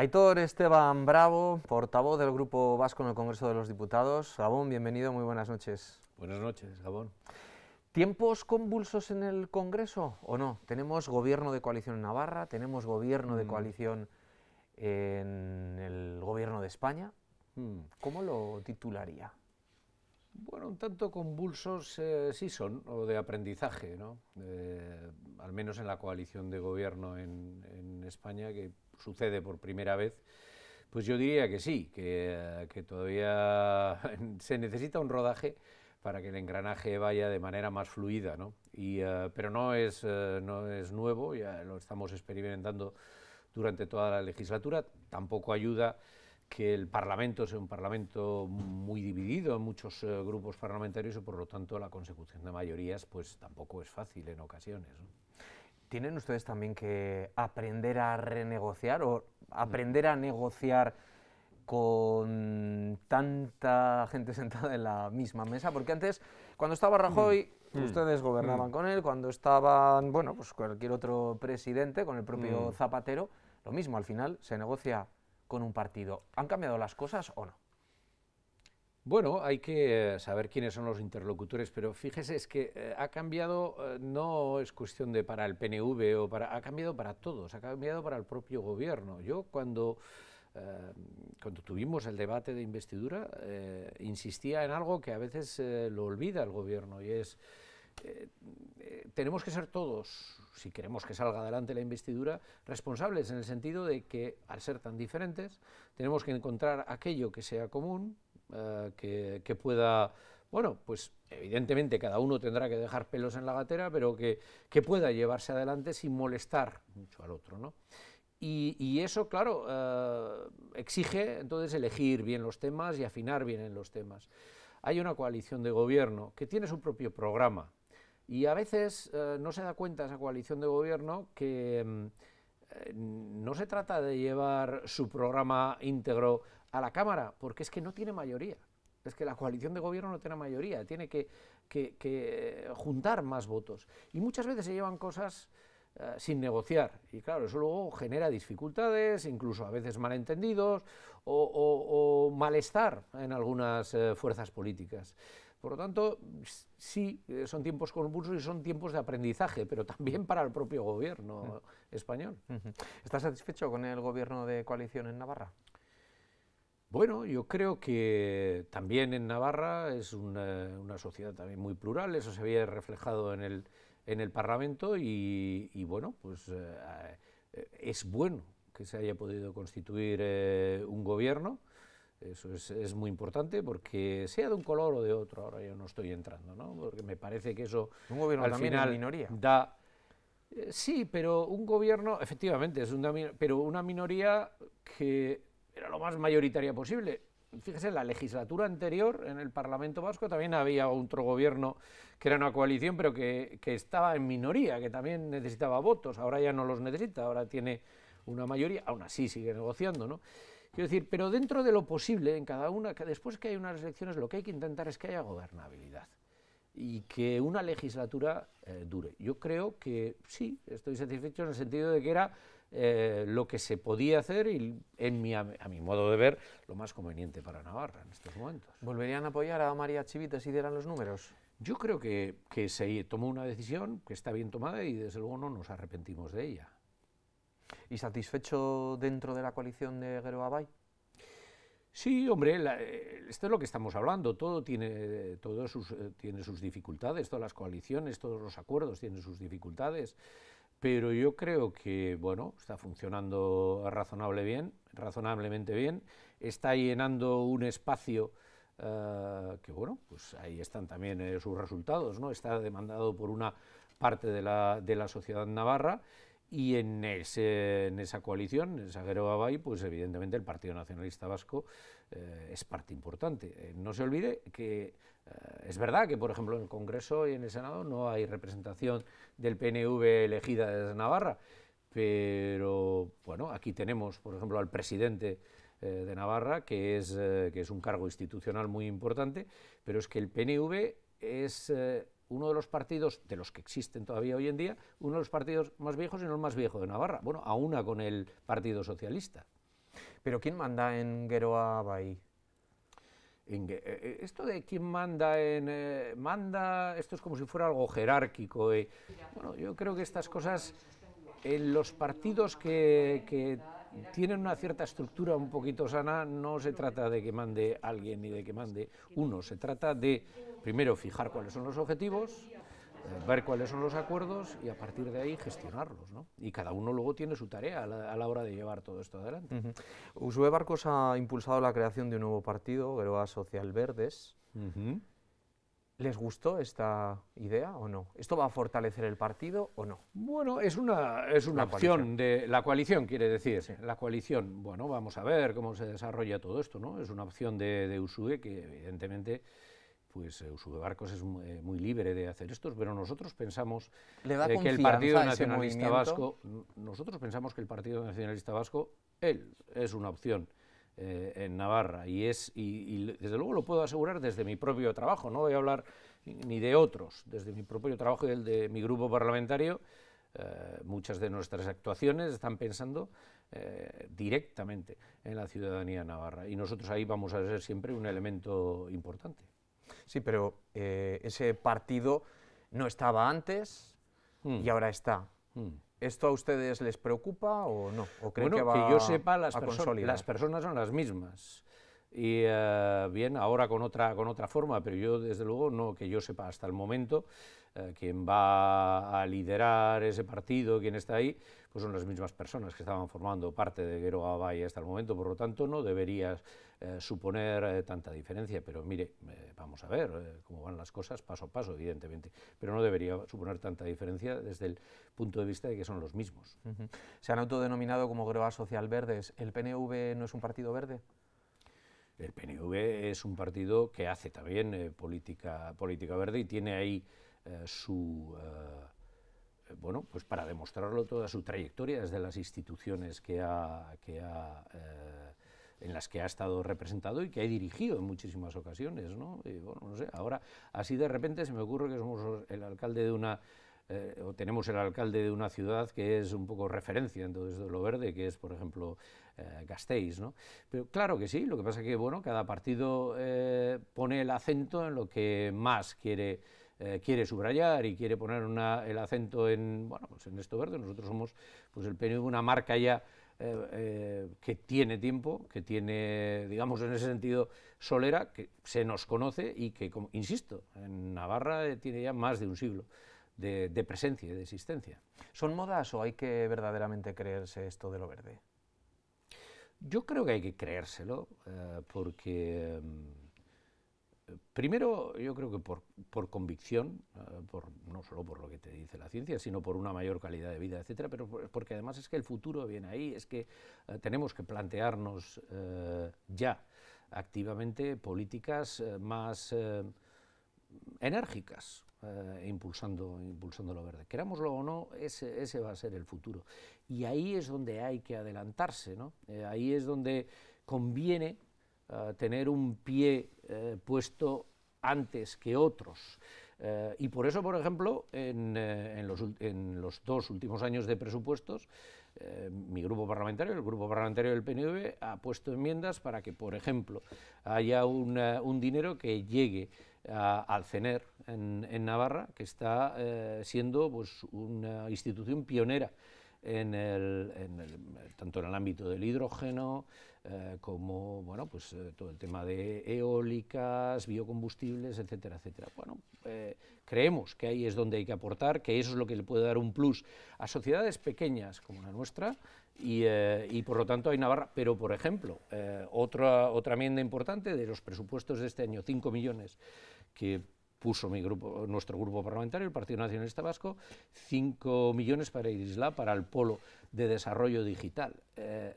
Aitor Esteban Bravo, portavoz del Grupo Vasco en el Congreso de los Diputados. Gabón, bienvenido, muy buenas noches. Buenas noches, Gabón. ¿Tiempos convulsos en el Congreso o no? Tenemos gobierno de coalición en Navarra, tenemos gobierno de mm. coalición en el gobierno de España. Mm. ¿Cómo lo titularía? bueno, un tanto convulsos eh, sí son, o de aprendizaje, ¿no? al menos en la coalición de gobierno en, España, que sucede por primera vez, pues yo diría que sí, que, eh, todavía se necesita un rodaje para que el engranaje vaya de manera más fluida, ¿no? Eh, pero no es, no es nuevo, ya lo estamos experimentando durante toda la legislatura, tampoco ayuda que el Parlamento es un Parlamento muy dividido en muchos eh, grupos parlamentarios y por lo tanto la consecución de mayorías pues tampoco es fácil en ocasiones. ¿Tienen ustedes también que aprender a renegociar o aprender a negociar con tanta gente sentada en la misma mesa? Porque antes, cuando estaba Rajoy, mm. Mm. ustedes gobernaban mm. con él, cuando estaban, bueno, pues cualquier otro presidente, con el propio Zapatero, lo mismo, al final se negocia con un partido. ¿Han cambiado las cosas o no? Bueno, hay que eh, saber quiénes son los interlocutores, pero fíjese, es que eh, ha cambiado, eh, no es cuestión de para el PNV o para. ha cambiado para todos, ha cambiado para el propio gobierno. Yo cuando. cuando tuvimos el debate de investidura, insistía en algo que a veces lo olvida el gobierno y es eh, tenemos que ser todos, si queremos que salga adelante la investidura, responsables en el sentido de que, al ser tan diferentes, tenemos que encontrar aquello que sea común, eh, que, pueda, bueno, pues evidentemente cada uno tendrá que dejar pelos en la gatera, pero que, pueda llevarse adelante sin molestar mucho al otro, ¿no? Y, eso, claro, eh, exige entonces elegir bien los temas y afinar bien en los temas. Hay una coalición de gobierno que tiene su propio programa, y a veces eh, no se da cuenta esa coalición de gobierno que mm, eh, no se trata de llevar su programa íntegro a la Cámara, porque es que no tiene mayoría. Es que la coalición de gobierno no tiene mayoría, tiene que, eh, juntar más votos. Y muchas veces se llevan cosas sin negociar. Y claro, eso luego genera dificultades, incluso a veces malentendidos o malestar en algunas fuerzas políticas. Por lo tanto, sí, eh, son tiempos convulsos y son tiempos de aprendizaje, pero también para el propio gobierno mm. español. ¿Estás satisfecho con el gobierno de coalición en Navarra? Bueno, yo creo que también en Navarra es una, sociedad también muy plural, eso se había reflejado en el, en el Parlamento y, bueno, pues eh, eh, es bueno que se haya podido constituir un gobierno eso es, muy importante porque sea de un color o de otro, ahora yo no estoy entrando, ¿no? porque me parece que eso un gobierno al final minoría. da... Eh, sí, pero un gobierno, efectivamente, es una, pero una minoría que era lo más mayoritaria posible. Fíjese, en la legislatura anterior, en el Parlamento Vasco, también había otro gobierno que era una coalición, pero que, que estaba en minoría, que también necesitaba votos. Ahora ya no los necesita, ahora tiene una mayoría, aún así sigue negociando, ¿no? Quiero decir, pero dentro de lo posible, en cada una, que después que hay unas elecciones, lo que hay que intentar es que haya gobernabilidad y que una legislatura eh, dure. Yo creo que sí, estoy satisfecho en el sentido de que era eh, lo que se podía hacer y, en mi, a, mi modo de ver, lo más conveniente para Navarra en estos momentos. ¿Volverían a apoyar a María Chivita si dieran los números? Yo creo que, que se tomó una decisión que está bien tomada y desde luego no nos arrepentimos de ella. ¿Y satisfecho dentro de la coalición de Guerrero Abay? Sí, hombre, eh, esto es lo que estamos hablando. Todo tiene, sus, eh, tiene sus dificultades, todas las coaliciones, todos los acuerdos tienen sus dificultades. Pero yo creo que, bueno, está funcionando razonable bien, razonablemente bien. Está llenando un espacio eh, que, bueno, pues ahí están también sus resultados, ¿no? Está demandado por una parte de la, de la sociedad navarra y en, esa coalición, en sagero Abay, pues evidentemente el Partido Nacionalista Vasco eh, es parte importante. Eh, no se olvide que eh, es verdad que, por ejemplo, en el Congreso y en el Senado no hay representación del PNV elegida desde Navarra, pero bueno, aquí tenemos, por ejemplo, al presidente de Navarra, que es, que es un cargo institucional muy importante, pero es que el PNV es uno de los partidos, de los que existen todavía hoy en día, uno de los partidos más viejos y no el más viejo de Navarra. Bueno, a una con el Partido Socialista. ¿Pero quién manda en Gueroa Bahí? Eh, eh, esto de quién manda en eh, manda esto es como si fuera algo jerárquico bueno yo creo que estas cosas en los partidos que tienen una cierta estructura un poquito sana, no se trata de que mande alguien ni de que mande uno, se trata de primero fijar cuáles son los objetivos, eh, ver cuáles son los acuerdos y a partir de ahí gestionarlos. Y cada uno luego tiene su tarea a la, hora de llevar todo esto adelante. Barcos ha impulsado la creación de un nuevo partido, Geroa Social Verdes. ¿Les gustó esta idea o no? ¿Esto va a fortalecer el partido o no? Bueno, es una, es una opción de la coalición, quiere decir. La coalición, bueno, vamos a ver cómo se desarrolla todo esto, ¿no? Es una opción de, de USUE que, evidentemente, pues eh, USUE Barcos es eh, muy, libre de hacer esto, pero nosotros pensamos eh, que el Partido Nacionalista Vasco, nosotros pensamos que el Partido Nacionalista Vasco, él, es una opción eh, en Navarra. Y, es, y, desde luego lo puedo asegurar desde mi propio trabajo, no voy a hablar ni de otros, desde mi propio trabajo y el de mi grupo parlamentario. Eh, muchas de nuestras actuaciones están pensando eh, directamente en la ciudadanía navarra y nosotros ahí vamos a ser siempre un elemento importante. Sí, pero ese partido no estaba antes hmm. y ahora está. Hmm. ¿Esto a ustedes les preocupa o no? bueno, que, yo sepa, las, las personas son las mismas. Y eh, bien, ahora con otra, con otra forma, pero yo desde luego no, que yo sepa hasta el momento, eh, quien va a liderar ese partido, quien está ahí, pues son las mismas personas que estaban formando parte de Gueroa Bay hasta el momento, por lo tanto no debería eh, suponer eh, tanta diferencia, pero mire, vamos a ver cómo van las cosas paso a paso, evidentemente, pero no debería suponer tanta diferencia desde el punto de vista de que son los mismos. Se han autodenominado como Gueroa Social Verdes, ¿el PNV no es un partido verde? El PNV es un partido que hace también política, política verde y tiene ahí eh, su... Eh, bueno, pues para demostrarlo toda su trayectoria desde las instituciones que ha, eh, en las que ha estado representado y que ha dirigido en muchísimas ocasiones, ¿no? ahora así de repente se me ocurre que somos el alcalde de una o tenemos el alcalde de una ciudad que es un poco referencia entonces de lo verde, que es, por ejemplo, eh, Gasteiz, Pero claro que sí, lo que pasa es que, bueno, cada partido pone el acento en lo que más quiere eh, quiere subrayar y quiere poner el acento en, bueno, pues en esto verde. Nosotros somos, pues el de una marca ya eh, eh, que tiene tiempo, que tiene, digamos, en ese sentido, solera, que se nos conoce y que, como, insisto, en Navarra tiene ya más de un siglo. De, presencia y de existencia. ¿Son modas o hay que verdaderamente creerse esto de lo verde? Yo creo que hay que creérselo, porque em, Primero, yo creo que por, convicción, eh, por, no solo por lo que te dice la ciencia, sino por una mayor calidad de vida, etcétera, pero porque además es que el futuro viene ahí, es que eh, tenemos que plantearnos eh, ya activamente políticas más enérgicas, impulsando, impulsando lo verde. Querámoslo o no, ese, va a ser el futuro. Y ahí es donde hay que adelantarse, ¿no? ahí es donde conviene eh, tener un pie eh, puesto antes que otros. Eh, y por eso, por ejemplo, en, los, dos últimos años de presupuestos, mi grupo parlamentario, el grupo parlamentario del PNV, ha puesto enmiendas para que, por ejemplo, haya un dinero que llegue al CENER e e en, Navarra, que está siendo pues, una institución pionera tanto en el ámbito del hidrógeno eh, como bueno, pues, eh, todo el tema de eólicas, biocombustibles, etcétera, etcétera. Bueno, eh, creemos que ahí es donde hay que aportar, que eso es lo que le puede dar un plus a sociedades pequeñas como la nuestra y, por lo tanto hay Navarra. Pero, por ejemplo, otra, otra enmienda importante de los presupuestos de este año, 5 millones, que puso mi grupo, nuestro grupo parlamentario, el Partido Nacionalista Vasco, 5 millones para Irisla, para el polo de desarrollo digital. Eh,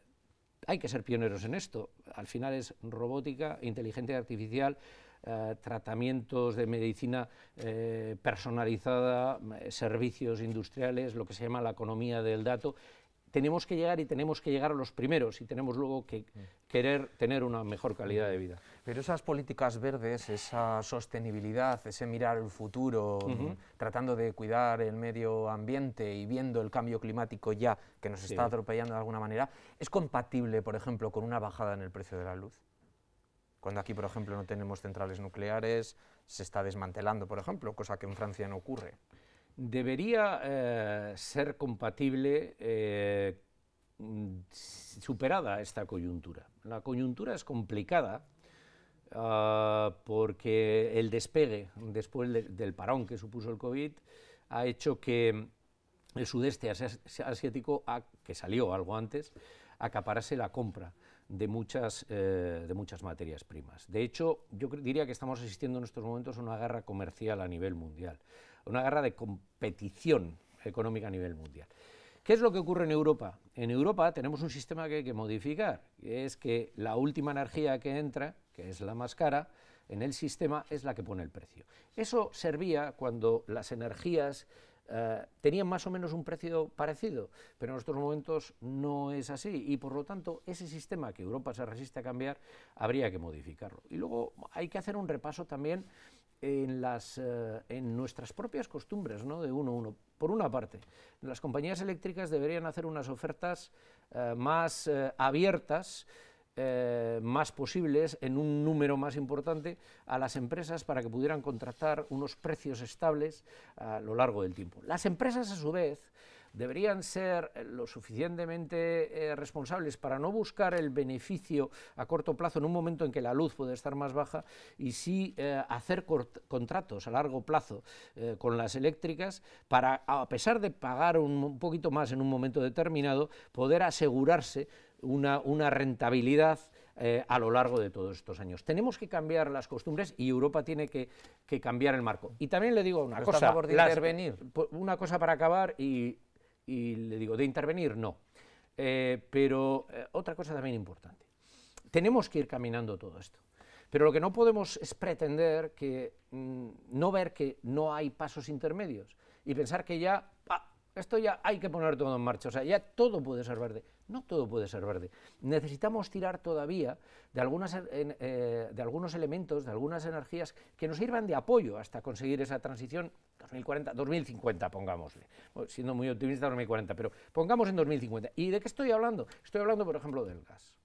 hay que ser pioneros en esto. Al final es robótica, inteligencia artificial, eh, tratamientos de medicina eh, personalizada, servicios industriales, lo que se llama la economía del dato, tenemos que llegar y tenemos que llegar a los primeros y tenemos luego que mm. querer tener una mejor calidad de vida. Pero esas políticas verdes, esa sostenibilidad, ese mirar el futuro, tratando de cuidar el medio ambiente y viendo el cambio climático ya que nos está atropellando de alguna manera, ¿es compatible, por ejemplo, con una bajada en el precio de la luz? Cuando aquí, por ejemplo, no tenemos centrales nucleares, se está desmantelando, por ejemplo, cosa que en Francia no ocurre debería eh, ser compatible eh, superada esta coyuntura. La coyuntura es complicada ah, porque el despegue después del parón que supuso el COVID ha hecho que el sudeste asiático, que salió algo antes, acaparase la compra de muchas, eh, de muchas materias primas. De hecho, yo diría que estamos asistiendo en estos momentos a una guerra comercial a nivel mundial una guerra de competición económica a nivel mundial. ¿Qué es lo que ocurre en Europa? En Europa tenemos un sistema que hay que modificar, es que la última energía que entra, que es la más cara, en el sistema es la que pone el precio. Eso servía cuando las energías eh, tenían más o menos un precio parecido, pero en estos momentos no es así y por lo tanto ese sistema que Europa se resiste a cambiar habría que modificarlo. Y luego hay que hacer un repaso también en, las, eh, en nuestras propias costumbres ¿no? de uno a uno. Por una parte, las compañías eléctricas deberían hacer unas ofertas eh, más eh, abiertas, más posibles en un número más importante a las empresas para que pudieran contratar unos precios estables a lo largo del tiempo. Las empresas, a su vez, deberían ser eh, lo suficientemente eh, responsables para no buscar el beneficio a corto plazo en un momento en que la luz puede estar más baja y sí eh, hacer contratos a largo plazo con las eléctricas para, a pesar de pagar un, poquito más en un momento determinado, poder asegurarse una, una, rentabilidad a lo largo de todos estos años. Tenemos que cambiar las costumbres y Europa tiene que, cambiar el marco. Y también le digo una cosa. Una cosa para acabar y y le digo, de intervenir, no. Eh, pero eh, otra cosa también importante. Tenemos que ir caminando todo esto. Pero lo que no podemos es pretender que mm, no ver que no hay pasos intermedios y pensar que ya esto ya hay que poner todo en marcha, o sea, ya todo puede ser verde. No todo puede ser verde. Necesitamos tirar todavía de, algunas, eh, eh, de algunos elementos, de algunas energías que nos sirvan de apoyo hasta conseguir esa transición 2040, 2050, pongámosle. siendo muy optimista, 2040, pero pongamos en 2050. ¿Y de qué estoy hablando? Estoy hablando, por ejemplo, del gas.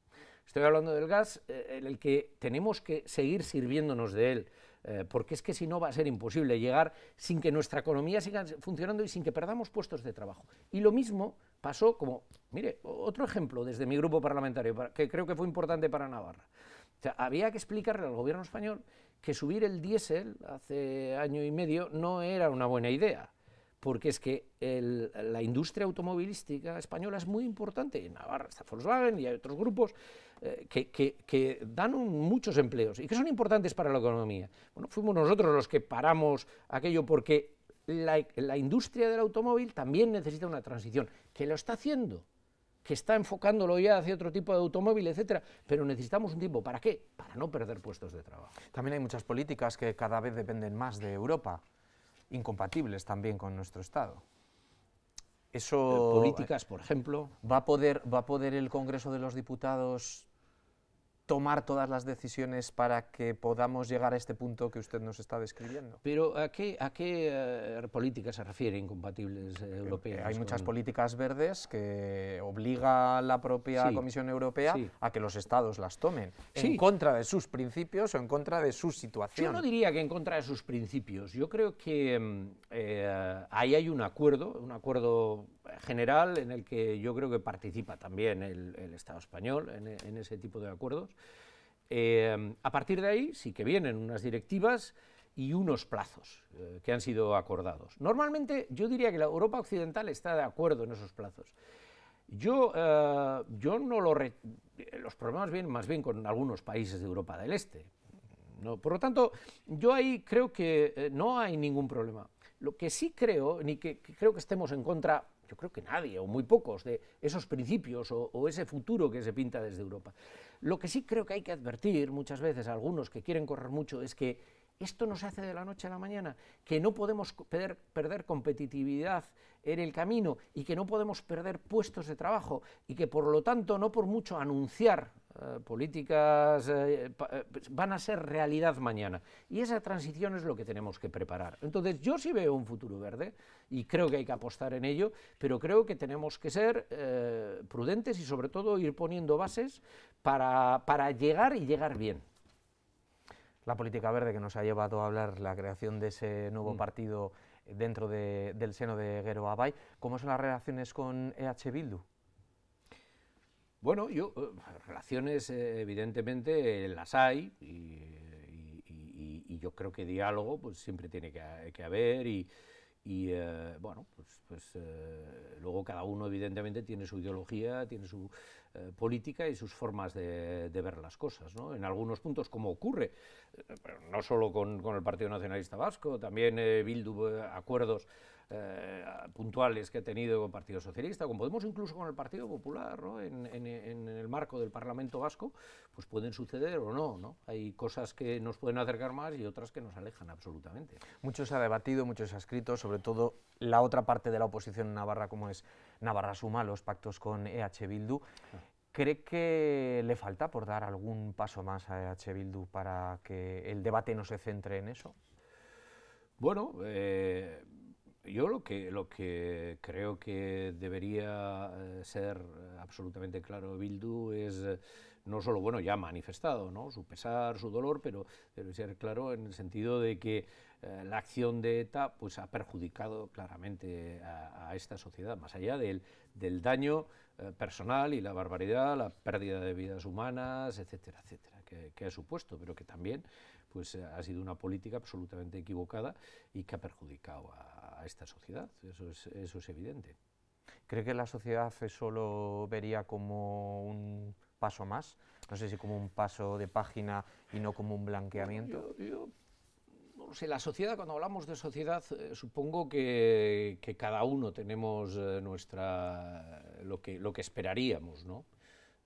Estoy hablando del gas, eh, en el que tenemos que seguir sirviéndonos de él eh, porque es que si no va a ser imposible llegar sin que nuestra economía siga funcionando y sin que perdamos puestos de trabajo. Y lo mismo pasó como, mire, otro ejemplo desde mi grupo parlamentario, que creo que fue importante para Navarra. había que explicarle al gobierno español que subir el diésel hace año y medio no era una buena idea, porque es que la industria automovilística española es muy importante, en Navarra está Volkswagen y hay otros grupos, eh, que, dan muchos empleos y que son importantes para la economía. Bueno, fuimos nosotros los que paramos aquello porque la, industria del automóvil también necesita una transición, que lo está haciendo, que está enfocándolo ya hacia otro tipo de automóvil, etcétera, pero necesitamos un tiempo. ¿Para qué? Para no perder puestos de trabajo. También hay muchas políticas que cada vez dependen más de Europa, incompatibles también con nuestro Estado. Eso eh, políticas, por ejemplo. ¿Va a poder va a poder el Congreso de los Diputados tomar todas las decisiones para que podamos llegar a este punto que usted nos está describiendo. Pero ¿a qué, a qué eh, políticas se refiere incompatibles eh, europeas? Hay muchas políticas verdes que obliga la propia Comisión Europea a que los estados las tomen, en contra de sus principios o en contra de su situación. Yo no diría que en contra de sus principios. Yo creo que mm, eh, ahí hay un acuerdo, un acuerdo general en el que yo creo que participa también el, Estado español en, ese tipo de acuerdos. Eh, a partir de ahí sí que vienen unas directivas y unos plazos eh, que han sido acordados. Normalmente yo diría que la Europa Occidental está de acuerdo en esos plazos. Yo, eh, yo no lo... los problemas vienen más bien con algunos países de Europa del Este. No, por lo tanto, yo ahí creo que no hay ningún problema. Lo que sí creo, ni que creo que estemos en contra yo creo que nadie, o muy pocos, de esos principios o, ese futuro que se pinta desde Europa. Lo que sí creo que hay que advertir muchas veces a algunos que quieren correr mucho es que esto no se hace de la noche a la mañana, que no podemos perder, perder competitividad en el camino y que no podemos perder puestos de trabajo y que por lo tanto no por mucho anunciar eh, políticas eh, eh, pues van a ser realidad mañana. Y esa transición es lo que tenemos que preparar. Entonces, yo sí veo un futuro verde y creo que hay que apostar en ello, pero creo que tenemos que ser prudentes y sobre todo ir poniendo bases para, llegar y llegar bien la política verde que nos ha llevado a hablar la creación de ese nuevo mm. partido dentro del seno de Gero Abay. ¿Cómo son las relaciones con EH Bildu? Bueno, yo, eh, relaciones eh, evidentemente eh, las hay y, yo creo que diálogo pues siempre tiene que, haber y, bueno, pues, pues luego cada uno evidentemente tiene su ideología, tiene su política y sus formas de, ver las cosas, ¿no? En algunos puntos, como ocurre, no solo con el Partido Nacionalista Vasco, también Bildu acuerdos eh, puntuales que ha tenido con el Partido Socialista, como Podemos, incluso con el Partido Popular, ¿no? en, el marco del Parlamento Vasco, pues pueden suceder o no, no. Hay cosas que nos pueden acercar más y otras que nos alejan absolutamente. Mucho se ha debatido, mucho se ha escrito, sobre todo la otra parte de la oposición en Navarra, como es Navarra Suma, los pactos con EH Bildu. ¿Cree que le falta por dar algún paso más a EH Bildu para que el debate no se centre en eso? Bueno, eh, yo lo que, lo que creo que debería eh, ser eh, absolutamente claro Bildu es eh, no solo, bueno, ya manifestado su pesar, su dolor, pero debe ser claro en el sentido de que la acción de ETA pues, ha perjudicado claramente a, esta sociedad, más allá del, daño personal y la barbaridad, la pérdida de vidas humanas, etcétera, etcétera, que, que ha supuesto, pero que también pues eh, ha sido una política absolutamente equivocada y que ha perjudicado a, esta sociedad. Eso es, evidente. ¿Cree que la sociedad solo vería como un paso más? No sé si como un paso de página y no como un blanqueamiento. Yo, no sé, la sociedad, cuando hablamos de sociedad, eh, supongo que, cada uno tenemos eh, nuestra, lo, que, lo que esperaríamos, ¿no?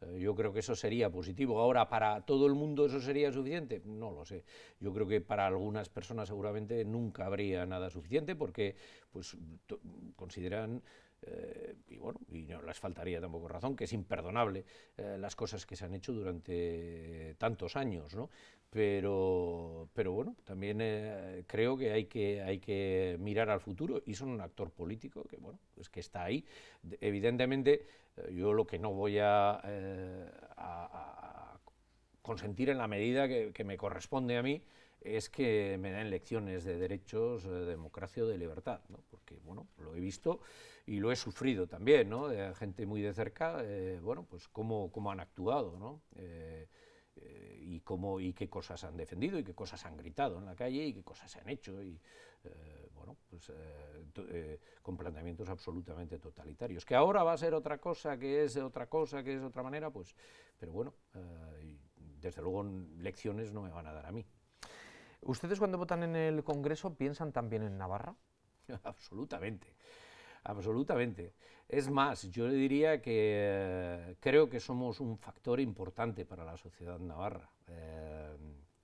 Eh, yo creo que eso sería positivo. Ahora, ¿para todo el mundo eso sería suficiente? No lo sé. Yo creo que para algunas personas seguramente nunca habría nada suficiente porque pues, consideran... Eh, y bueno, faltaría tampoco razón, que es imperdonable eh, las cosas que se han hecho durante tantos años, ¿no? Pero, pero bueno, también eh, creo que hay, que hay que mirar al futuro y son un actor político que, bueno, pues que está ahí. evidentemente, eh, yo lo que no voy a, consentir en la medida que me corresponde a mí es que me dan lecciones de derechos, eh, de democracia o de libertad, ¿no? porque bueno, lo he visto y lo he sufrido también, ¿no? de gente muy de cerca, eh, bueno, pues cómo, cómo han actuado, ¿no? Eh, y, cómo, y qué cosas han defendido y qué cosas han gritado en la calle y qué cosas se han hecho, y pues, con planteamientos absolutamente totalitarios. Que ahora va a ser otra cosa, que es otra cosa, que es otra manera, pues, pero bueno, desde luego lecciones no me van a dar a mí. ¿Ustedes cuando votan en el Congreso piensan también en Navarra? Absolutamente. Absolutamente. Es más, yo le diría que eh, creo que somos un factor importante para la sociedad navarra, eh,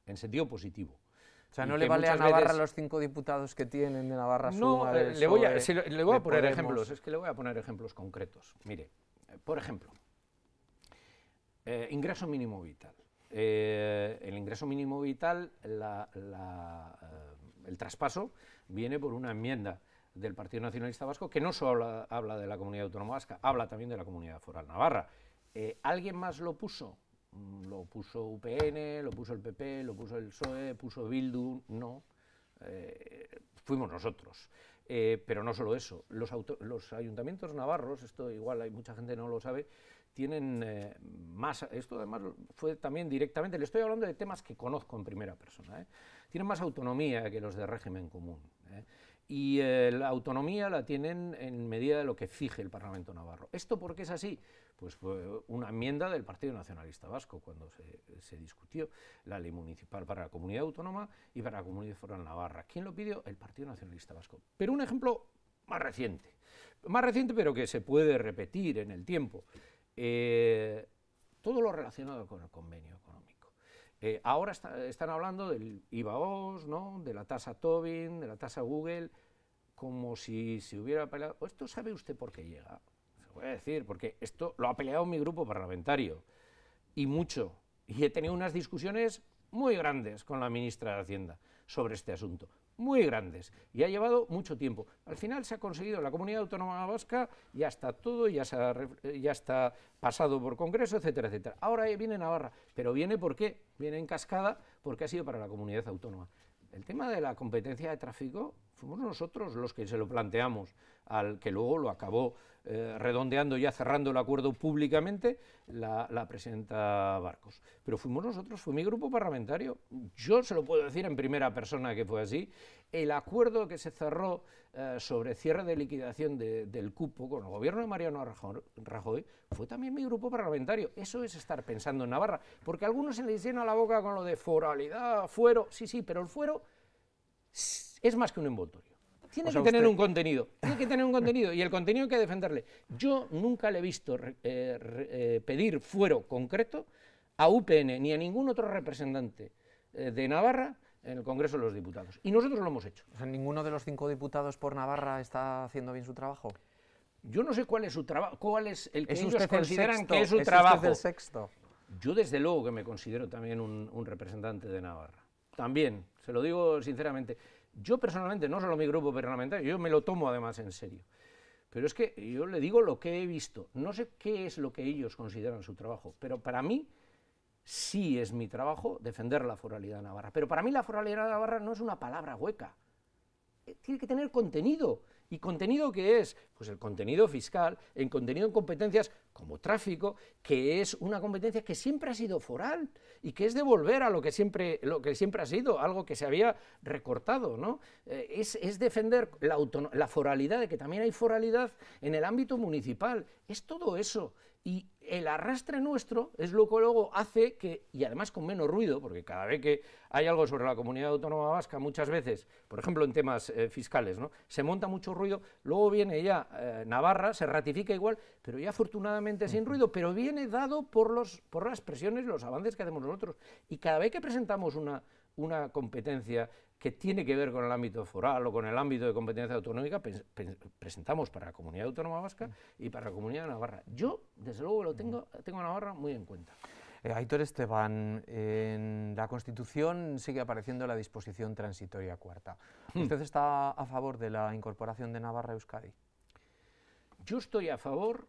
en sentido positivo. O sea, ¿no le vale a Navarra los cinco diputados que tienen de Navarra? No, eh, le, voy a, le, voy a poner ejemplos, es que le voy a poner ejemplos concretos. Mire, por ejemplo, ingreso mínimo vital. Eh, el ingreso mínimo vital, eh, el traspaso, viene por una enmienda del Partido Nacionalista Vasco, que no solo habla, de la comunidad autónoma vasca, habla también de la comunidad foral navarra. Eh, ¿Alguien más lo puso? Mm, lo puso UPN, lo puso el PP, lo puso el PSOE, puso Bildu, no. fuimos nosotros. Eh, pero no solo eso, los, ayuntamientos navarros, esto igual hay mucha gente no lo sabe, tienen eh, más, esto además fue también directamente, le estoy hablando de temas que conozco en primera persona, eh, tienen más autonomía que los de régimen común. Y la autonomía la tienen en medida de lo que fije el Parlamento Navarro. ¿Esto por es así? Pues fue una enmienda del Partido Nacionalista Vasco cuando se, discutió la ley municipal para la comunidad autónoma y para la comunidad foral Navarra. ¿Quién lo pidió? El Partido Nacionalista Vasco. Pero un ejemplo más reciente, más reciente pero que se puede repetir en el tiempo. Eh, todo lo relacionado con el convenio económico. Eh, ahora están hablando del IVAOS, ¿no? de la tasa Tobin, de la tasa Google, como si se hubiera apelado. ¿Esto sabe usted por qué llega? voy a decir, porque esto lo ha peleado mi grupo parlamentario, y mucho, y he tenido unas discusiones muy grandes con la ministra de Hacienda sobre este asunto, muy grandes, y ha llevado mucho tiempo. Al final se ha conseguido, la comunidad autónoma vasca ya está todo, ya, ya está pasado por Congreso, etcétera, etcétera. Ahora viene Navarra, pero viene por qué, viene en cascada porque ha sido para la comunidad autónoma. El tema de la competencia de tráfico Fuimos nosotros los que se lo planteamos, al que luego lo acabó eh, redondeando ya cerrando el acuerdo públicamente la, presidenta Barcos. Pero fuimos nosotros, fue mi grupo parlamentario. Yo se lo puedo decir en primera persona que fue así. El acuerdo que se cerró eh, sobre cierre de liquidación del cupo con el gobierno de Mariano Rajoy fue también mi grupo parlamentario. Eso es estar pensando en Navarra. Porque a algunos se les llena la boca con lo de foralidad, fuero. Sí, sí, pero el fuero es más que un envoltorio. Tiene que tener un contenido, tiene que tener un contenido y el contenido hay que defenderle. Yo nunca le he visto eh, eh, pedir fuero concreto a UPN ni a ningún otro representante eh, de Navarra en el Congreso de los Diputados. Y nosotros lo hemos hecho. O sea, ¿Ninguno de los cinco diputados por Navarra está haciendo bien su trabajo? Yo no sé cuál es su trabajo, cuál es el que ellos consideran que es su trabajo. Usted sexto? Yo desde luego que me considero también un representante de Navarra. También, se lo digo sinceramente. Yo personalmente, no solo mi grupo parlamentario, yo me lo tomo además en serio. Pero es que yo le digo lo que he visto. No sé qué es lo que ellos consideran su trabajo, pero para mí sí es mi trabajo defender la foralidad navarra. Pero para mí la foralidad navarra no es una palabra hueca. Eh, tiene que tener contenido. ¿Y contenido que es? Pues el contenido fiscal, el contenido en competencias como tráfico, que es una competencia que siempre ha sido foral y que es devolver a lo que siempre, lo que siempre ha sido, algo que se había recortado. ¿no? Eh, es, defender la, la foralidad, de que también hay foralidad en el ámbito municipal. Es todo eso y el arrastre nuestro es lo que luego hace que, y además con menos ruido, porque cada vez que hay algo sobre la comunidad autónoma vasca, muchas veces, por ejemplo en temas eh, fiscales, ¿no? se monta mucho ruido, luego viene ya eh, Navarra, se ratifica igual, pero ya afortunadamente sin ruido, pero viene dado por, los, por las presiones, los avances que hacemos nosotros. Y cada vez que presentamos una, una competencia que tiene que ver con el ámbito foral o con el ámbito de competencia autonómica, presentamos para la Comunidad Autónoma Vasca y para la Comunidad de Navarra. Yo, desde luego, lo tengo, tengo a Navarra muy en cuenta. Eh, Aitor Esteban, en la Constitución sigue apareciendo la disposición transitoria cuarta. Hmm. ¿Usted está a favor de la incorporación de Navarra a Euskadi? Yo estoy a favor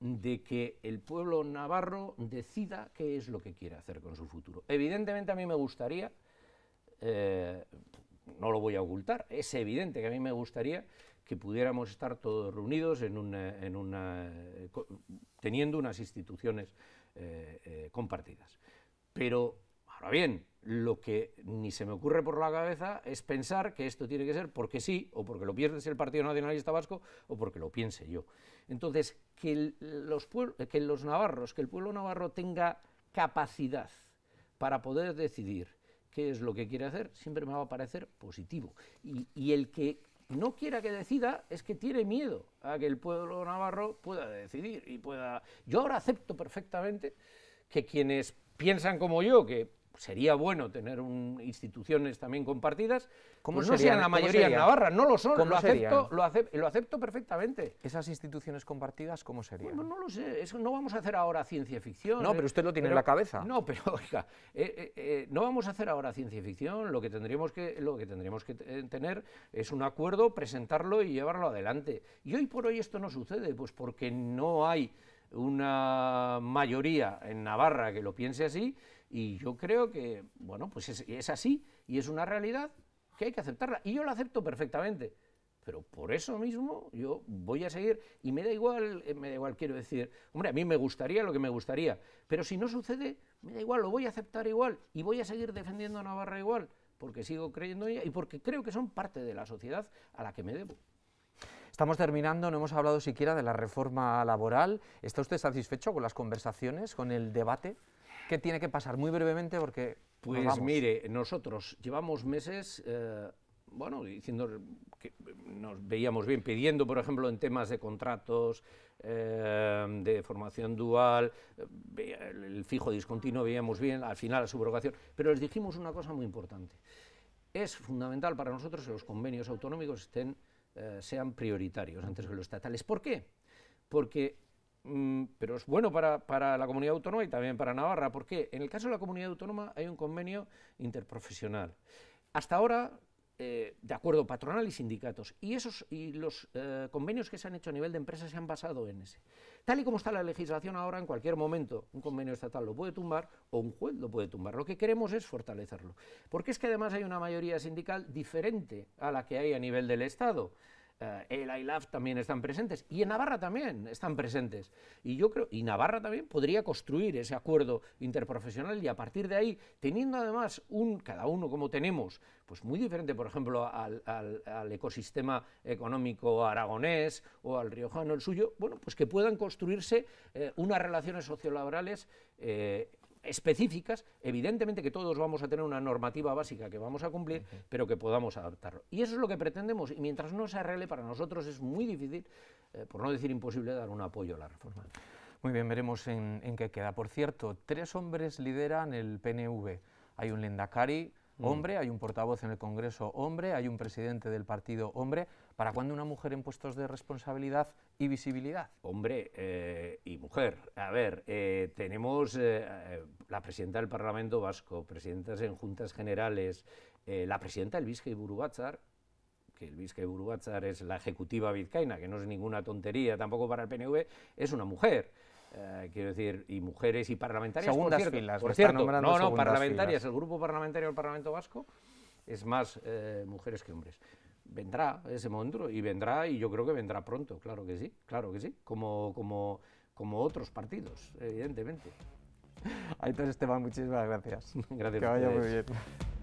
de que el pueblo navarro decida qué es lo que quiere hacer con su futuro. Evidentemente a mí me gustaría eh, no lo voy a ocultar, es evidente que a mí me gustaría que pudiéramos estar todos reunidos eh, teniendo unas instituciones eh, compartidas. Pero, ahora bien, lo que ni se me ocurre por la cabeza es pensar que esto tiene que ser porque sí, o porque lo pierdes el Partido Nacionalista Vasco, o porque lo piense yo. Entonces, que, los, que los navarros, que el pueblo navarro tenga capacidad para poder decidir qué es lo que quiere hacer, siempre me va a parecer positivo. Y, y el que no quiera que decida es que tiene miedo a que el pueblo navarro pueda decidir y pueda... Yo ahora acepto perfectamente que quienes piensan como yo, que sería bueno tener instituciones también compartidas, ...como pues no sean la mayoría en Navarra, no lo son, lo acepto, perfectamente. ¿Esas instituciones compartidas cómo serían? no lo sé, no vamos a hacer ahora ciencia ficción. No, ¿eh? pero usted lo tiene en la cabeza. No, pero oiga, eh, eh, no vamos a hacer ahora ciencia ficción, lo que tendríamos que, lo que, tendríamos que tener es un acuerdo, presentarlo y llevarlo adelante. Y hoy por hoy esto no sucede, pues porque no hay una mayoría en Navarra que lo piense así y yo creo que, bueno, pues es, así y es una realidad que hay que aceptarla. Y yo la acepto perfectamente. Pero por eso mismo yo voy a seguir y me da igual, eh, me da igual, quiero decir, hombre, a mí me gustaría lo que me gustaría, pero si no sucede, me da igual, lo voy a aceptar igual y voy a seguir defendiendo a Navarra igual, porque sigo creyendo en ella y porque creo que son parte de la sociedad a la que me debo. Estamos terminando, no hemos hablado siquiera de la reforma laboral. ¿Está usted satisfecho con las conversaciones, con el debate? ¿Qué tiene que pasar? Muy brevemente porque... Pues mire, nosotros llevamos meses... Eh, bueno, diciendo que nos veíamos bien, pidiendo, por ejemplo, en temas de contratos, eh, de formación dual, eh, el fijo discontinuo veíamos bien, al final la subrogación, pero les dijimos una cosa muy importante. Es fundamental para nosotros que los convenios autonómicos estén, sean prioritarios antes que los estatales. ¿Por qué? Porque Mm, pero es bueno para, la comunidad autónoma y también para Navarra. porque En el caso de la comunidad autónoma hay un convenio interprofesional. Hasta ahora, eh, de acuerdo, patronal y sindicatos. Y, esos, y los eh, convenios que se han hecho a nivel de empresas se han basado en ese. Tal y como está la legislación ahora, en cualquier momento, un convenio estatal lo puede tumbar o un juez lo puede tumbar. Lo que queremos es fortalecerlo. Porque es que además hay una mayoría sindical diferente a la que hay a nivel del Estado. Eh, el ILAF también están presentes y en Navarra también están presentes. Y yo creo, y Navarra también podría construir ese acuerdo interprofesional y a partir de ahí, teniendo además un, cada uno como tenemos, pues muy diferente, por ejemplo, al, ecosistema económico aragonés o al riojano el suyo, bueno, pues que puedan construirse eh, unas relaciones sociolaborales eh, específicas, evidentemente que todos vamos a tener una normativa básica que vamos a cumplir, pero que podamos adaptarlo. Y eso es lo que pretendemos, y mientras no se arregle, para nosotros es muy difícil, eh, por no decir imposible, dar un apoyo a la reforma. Muy bien, veremos en, qué queda. Por cierto, tres hombres lideran el PNV. Hay un Lendakari, mm. hombre, hay un portavoz en el Congreso, hombre, hay un presidente del partido, hombre. ¿Para cuándo una mujer en puestos de responsabilidad y visibilidad? Hombre eh, y mujer a ver, eh, tenemos eh, eh, la presidenta del Parlamento Vasco, presidentas en juntas generales, la presidenta del y que el y Burubatzar es la ejecutiva vizcaína, que no es ninguna tontería tampoco para el PNV, es una mujer. quiero decir, y mujeres y parlamentarias. Segundas por cierto, no, no, parlamentarias. El grupo parlamentario del Parlamento Vasco es más mujeres que hombres. Vendrá ese monstruo y vendrá, y yo creo que vendrá pronto, claro que sí, claro que sí. Como, como como otros partidos, evidentemente. Aitor Esteban, muchísimas gracias. Gracias. Que vaya muy bien.